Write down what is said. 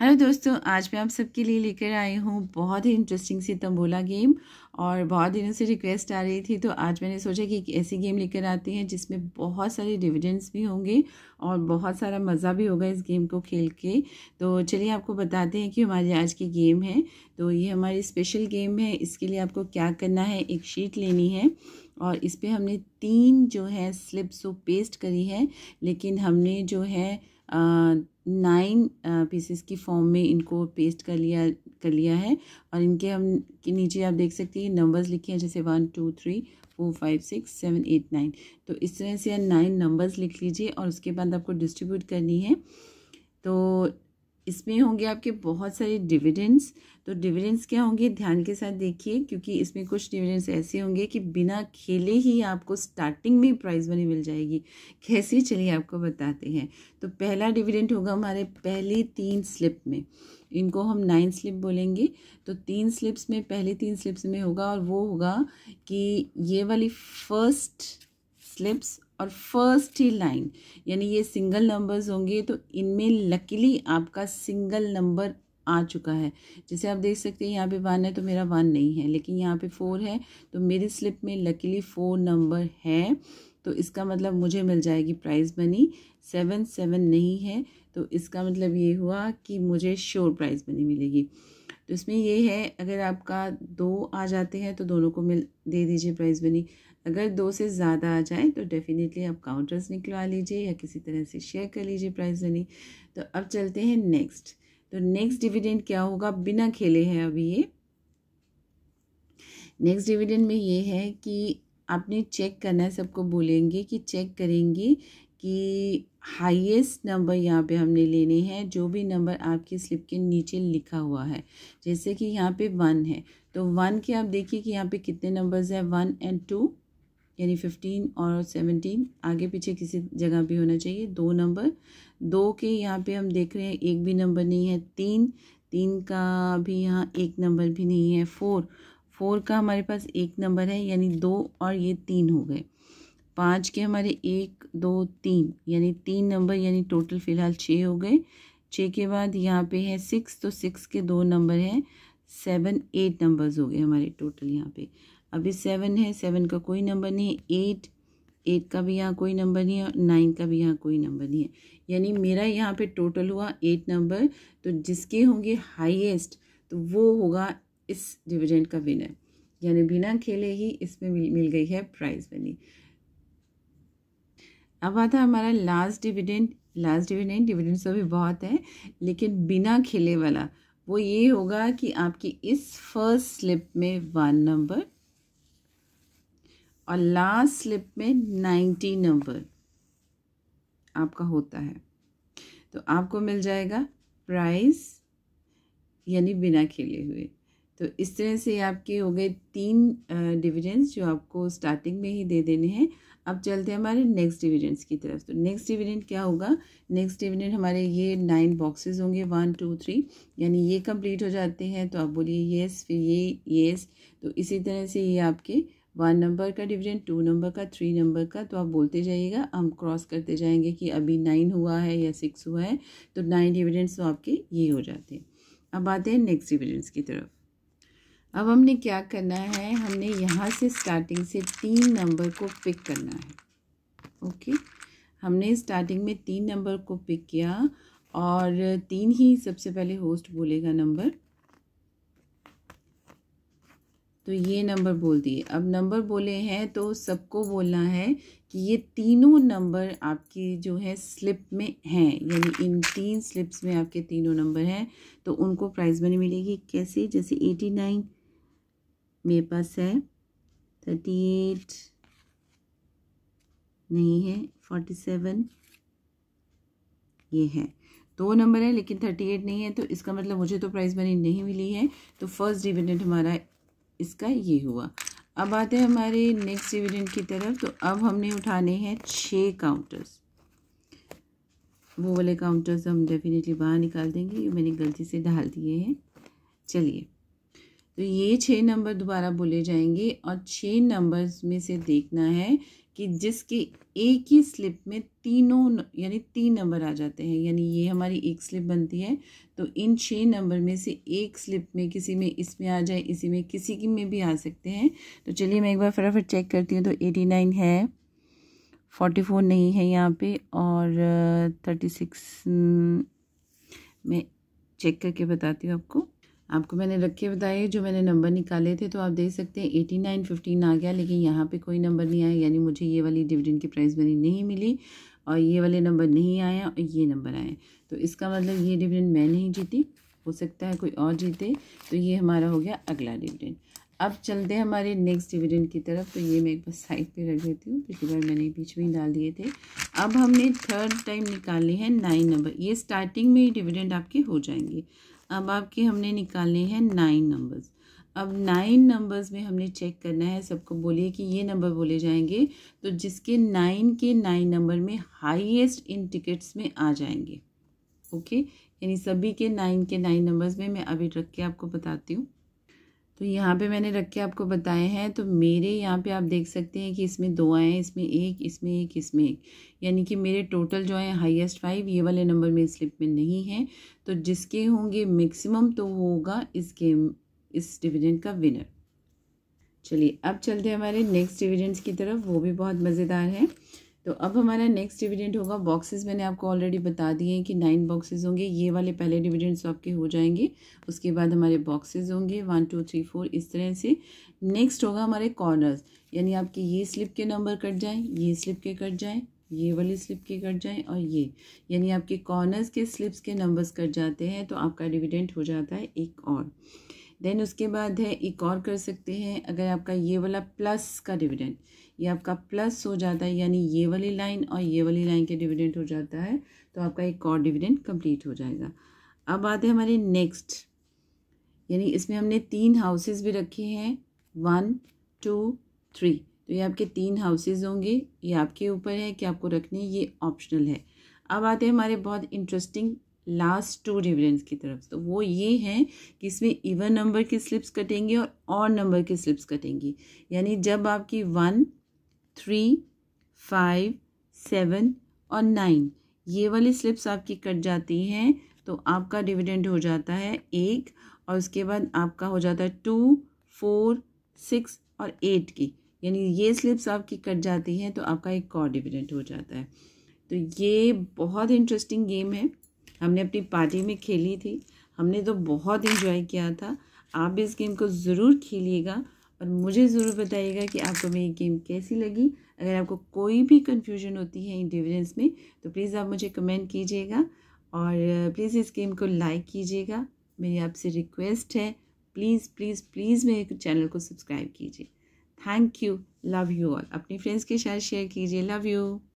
hello दोस्तों आज मैं आप सबके लिए लेकर आई हूँ बहुत ही इंटरेस्टिंग सी तंबोला गेम और बहुत दिनों से रिक्वेस्ट आ रही थी तो आज मैंने सोचा कि एक ऐसी गेम लेकर आते हैं जिसमें बहुत सारे डिविडेंड्स भी होंगे और बहुत सारा मज़ा भी होगा इस गेम को खेल के तो चलिए आपको बताते हैं कि हमारी आज की गेम है तो ये हमारी स्पेशल गेम है इसके लिए आपको क्या करना है एक शीट लेनी है और इस पर हमने तीन जो है स्लिप्स वो पेस्ट करी है लेकिन हमने जो है नाइन पीसेस uh, की फॉर्म में इनको पेस्ट कर लिया कर लिया है और इनके हम के नीचे आप देख सकते हैं नंबर्स लिखे हैं जैसे one two three four five six seven eight nine तो इस तरह से नाइन नंबर्स लिख लीजिए और उसके बाद आपको डिस्ट्रीब्यूट करनी है तो इसमें होंगे आपके बहुत सारे डिविडेंड्स तो डिविडेंड्स क्या होंगे ध्यान के साथ देखिए क्योंकि इसमें कुछ डिविडेंड्स ऐसे होंगे कि बिना खेले ही आपको स्टार्टिंग में प्राइज़ मनी मिल जाएगी कैसे चलिए आपको बताते हैं तो पहला डिविडेंड होगा हमारे पहले तीन स्लिप में इनको हम नाइन स्लिप बोलेंगे तो तीन स्लिप्स में पहले तीन स्लिप्स में होगा और वो होगा कि ये वाली फर्स्ट स्लिप्स और फर्स्ट ही लाइन यानी ये सिंगल नंबर्स होंगे तो इनमें लकीली आपका सिंगल नंबर आ चुका है जैसे आप देख सकते हैं यहाँ पे वन है तो मेरा वन नहीं है लेकिन यहाँ पे फोर है तो मेरी स्लिप में लकीली फोर नंबर है तो इसका मतलब मुझे मिल जाएगी प्राइज़ बनी सेवन सेवन नहीं है तो इसका मतलब ये हुआ कि मुझे श्योर प्राइज़ बनी मिलेगी तो इसमें ये है अगर आपका दो आ जाते हैं तो दोनों को मिल दे दीजिए प्राइज़ बनी अगर दो से ज़्यादा आ जाए तो डेफिनेटली आप काउंटर्स निकलवा लीजिए या किसी तरह से शेयर कर लीजिए प्राइस मनी तो अब चलते हैं नेक्स्ट तो नेक्स्ट डिविडेंड क्या होगा बिना खेले हैं अभी ये नेक्स्ट डिविडेंड में ये है कि आपने चेक करना है सबको बोलेंगे कि चेक करेंगे कि हाईएस्ट नंबर यहाँ पे हमने लेने हैं जो भी नंबर आपकी स्लिप के नीचे लिखा हुआ है जैसे कि यहाँ पे वन है तो वन के आप देखिए कि यहाँ पे कितने नंबर्स हैं वन एंड टू यानी फिफ्टीन और सेवनटीन आगे पीछे किसी जगह भी होना चाहिए दो नंबर दो के यहाँ पे हम देख रहे हैं एक भी नंबर नहीं है तीन तीन का भी यहाँ एक नंबर भी नहीं है फोर फोर का हमारे पास एक नंबर है यानी दो और ये तीन हो गए पाँच के हमारे एक दो तीन यानी तीन नंबर यानी टोटल फ़िलहाल छः हो गए छः के बाद यहाँ पे है सिक्स तो सिक्स के दो नंबर हैं सेवन एट नंबर्स हो गए हमारे टोटल यहाँ पे अभी सेवन है सेवन का कोई नंबर नहीं है एट एट का भी यहाँ कोई नंबर नहीं है और नाइन का भी यहाँ कोई नंबर नहीं है यानी मेरा यहाँ पे टोटल हुआ एट नंबर तो जिसके होंगे हाईएस्ट तो वो होगा इस डिविडेंड का विनर यानी बिना खेले ही इसमें मिल, मिल गई है प्राइज बनी अब आता हमारा last dividend last dividend dividend तो भी बहुत है लेकिन बिना खेले वाला वो ये होगा कि आपकी इस फर्स्ट स्लिप में वन नंबर और लास्ट स्लिप में नाइन्टी नंबर आपका होता है तो आपको मिल जाएगा प्राइस यानी बिना खेले हुए तो इस तरह से आपके हो गए तीन डिविडेंस जो आपको स्टार्टिंग में ही दे देने हैं अब चलते हैं हमारे नेक्स्ट डिविडेंस की तरफ तो नेक्स्ट डिविडेंट क्या होगा नेक्स्ट डिविडेंट हमारे ये नाइन बॉक्सेस होंगे वन टू थ्री यानी ये कंप्लीट हो जाते हैं तो आप बोलिए येस फिर ये येस तो इसी तरह से ये आपके वन नंबर का डिविडेंड टू नंबर का थ्री नंबर का तो आप बोलते जाइएगा हम क्रॉस करते जाएंगे कि अभी नाइन हुआ है या सिक्स हुआ है तो नाइन डिविडेंड्स तो आपके ये हो जाते हैं अब आते हैं नेक्स्ट डिविडेंड्स की तरफ अब हमने क्या करना है हमने यहाँ से स्टार्टिंग से तीन नंबर को पिक करना है ओके हमने स्टार्टिंग में तीन नंबर को पिक किया और तीन ही सबसे पहले होस्ट बोलेगा नंबर तो ये नंबर बोल दिए अब नंबर बोले हैं तो सबको बोलना है कि ये तीनों नंबर आपकी जो है स्लिप में हैं यानी इन तीन स्लिप्स में आपके तीनों नंबर हैं तो उनको प्राइज़ मनी मिलेगी कैसे जैसे एटी नाइन मेरे पास है थर्टी एट नहीं है फोर्टी सेवन ये है दो नंबर है लेकिन थर्टी एट नहीं है तो इसका मतलब मुझे तो प्राइज़ मनी नहीं मिली है तो फर्स्ट डिविडेंट हमारा इसका ये हुआ अब आते हैं हमारे नेक्स्ट डिविडेंड की तरफ तो अब हमने उठाने हैं छः काउंटर्स वो वाले काउंटर्स हम डेफिनेटली बाहर निकाल देंगे ये मैंने गलती से डाल दिए हैं चलिए तो ये छः नंबर दोबारा बोले जाएंगे और छः नंबर्स में से देखना है कि जिसके एक ही स्लिप में तीनों यानी तीन नंबर आ जाते हैं यानी ये हमारी एक स्लिप बनती है तो इन छः नंबर में से एक स्लिप में किसी में इसमें आ जाए इसी में किसी की में भी आ सकते हैं तो चलिए मैं एक बार फटाफट चेक करती हूँ तो एटी नाइन है फोर्टी फोर नहीं है यहाँ पे और थर्टी सिक्स हम्म, मैं चेक करके बताती हूँ आपको आपको मैंने रखे बताए जो मैंने नंबर निकाले थे तो आप देख सकते हैं एटी नाइन फिफ्टीन आ गया लेकिन यहाँ पे कोई नंबर नहीं आया यानी मुझे ये वाली डिविडेंड की प्राइस मनी नहीं मिली और ये वाले नंबर नहीं आया और ये नंबर आए तो इसका मतलब ये डिविडेंड मैं नहीं जीती हो सकता है कोई और जीते तो ये हमारा हो गया अगला डिविडेंड अब चलते हैं हमारे नेक्स्ट डिविडेंड की तरफ तो ये मैं एक बार साइड पे रख देती हूँ पिछली बार मैंने बीच में ही डाल दिए थे अब हमने थर्ड टाइम निकाले हैं नाइन नंबर ये स्टार्टिंग में ही डिविडेंड आपके हो जाएंगे अब आपके हमने निकालने हैं नाइन नंबर्स अब नाइन नंबर्स में हमने चेक करना है सबको बोलिए कि ये नंबर बोले जाएंगे तो जिसके नाइन के नाइन नंबर में हाईएस्ट इन टिकट्स में आ जाएंगे ओके यानी सभी के नाइन के नाइन नंबर्स में मैं अभी रख के आपको बताती हूँ तो यहाँ पे मैंने रख के आपको बताए हैं तो मेरे यहाँ पे आप देख सकते हैं कि इसमें दो आए हैं इसमें एक इसमें एक इसमें एक यानी कि मेरे टोटल जो है हाईएस्ट फाइव ये वाले नंबर में स्लिप में नहीं है तो जिसके होंगे मैक्सिमम तो होगा इस गेम इस डिविडेंड का विनर चलिए अब चलते हैं हमारे नेक्स्ट डिविडेंड्स की तरफ वो भी बहुत मज़ेदार हैं तो अब हमारा नेक्स्ट डिविडेंड होगा बॉक्सेस मैंने आपको ऑलरेडी बता दिए हैं कि नाइन बॉक्सेस होंगे ये वाले पहले डिविडेंड्स तो आपके हो जाएंगे उसके बाद हमारे बॉक्सेस होंगे वन टू थ्री फोर इस तरह से नेक्स्ट होगा हमारे कॉर्नर्स यानी आपके ये स्लिप के नंबर कट जाएँ ये स्लिप के कट जाएँ ये वाली स्लिप के कट जाएँ और ये यानी आपके कॉर्नर्स के स्लिप्स के नंबर्स कट जाते हैं तो आपका डिविडेंट हो जाता है एक और देन उसके बाद है एक और कर सकते हैं अगर आपका ये वाला प्लस का डिविडेंड ये आपका प्लस हो जाता है यानी ये वाली लाइन और ये वाली लाइन के डिविडेंड हो जाता है तो आपका एक और डिविडेंड कंप्लीट हो जाएगा अब आते हैं हमारे नेक्स्ट यानी इसमें हमने तीन हाउसेस भी रखे हैं वन टू थ्री तो ये आपके तीन हाउसेज होंगे ये आपके ऊपर है कि आपको रखने ये ऑप्शनल है अब आते हैं हमारे बहुत इंटरेस्टिंग लास्ट टू डिविडेंड्स की तरफ तो वो ये हैं कि इसमें इवन नंबर की स्लिप्स कटेंगी और और नंबर की स्लिप्स कटेंगी यानी जब आपकी वन थ्री फाइव सेवन और नाइन ये वाली स्लिप्स आपकी कट जाती हैं तो आपका डिविडेंड हो जाता है एक और उसके बाद आपका हो जाता है टू फोर सिक्स और एट की यानी ये स्लिप्स आपकी कट जाती हैं तो आपका एक और डिविडेंड हो जाता है तो ये बहुत इंटरेस्टिंग गेम है हमने अपनी पार्टी में खेली थी हमने तो बहुत इन्जॉय किया था आप भी इस गेम को ज़रूर खेलिएगा और मुझे ज़रूर बताइएगा कि आपको मेरी गेम कैसी लगी अगर आपको कोई भी कन्फ्यूजन होती है इन डिविडेंस में तो प्लीज़ आप मुझे कमेंट कीजिएगा और प्लीज़ इस गेम को लाइक कीजिएगा मेरी आपसे रिक्वेस्ट है प्लीज़ प्लीज़ प्लीज़ मेरे चैनल को सब्सक्राइब कीजिए thank you love you all अपने फ्रेंड्स के साथ शेयर कीजिए लव यू